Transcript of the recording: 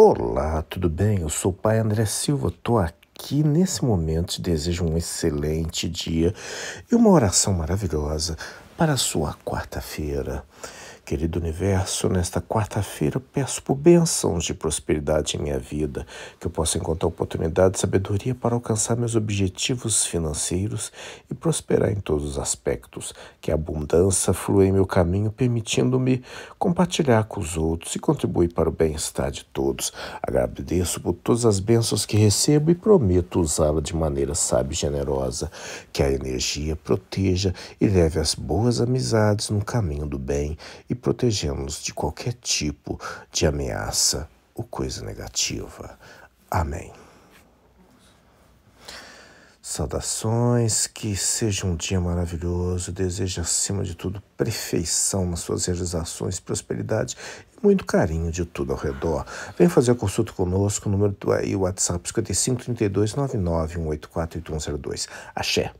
Olá, tudo bem? Eu sou o pai André Silva, estou aqui nesse momento, te desejo um excelente dia e uma oração maravilhosa para a sua quarta-feira. Querido universo, nesta quarta-feira peço por bênçãos de prosperidade em minha vida, que eu possa encontrar oportunidade e sabedoria para alcançar meus objetivos financeiros e prosperar em todos os aspectos, que a abundância flua em meu caminho, permitindo-me compartilhar com os outros e contribuir para o bem-estar de todos. Agradeço por todas as bênçãos que recebo e prometo usá-la de maneira sábia e generosa, que a energia proteja e leve as boas amizades no caminho do bem e protegemos de qualquer tipo de ameaça ou coisa negativa. Amém. Saudações, que seja um dia maravilhoso. Desejo, acima de tudo, perfeição nas suas realizações, prosperidade e muito carinho de tudo ao redor. Venha fazer a consulta conosco, o número do WhatsApp 5532 99 Axé.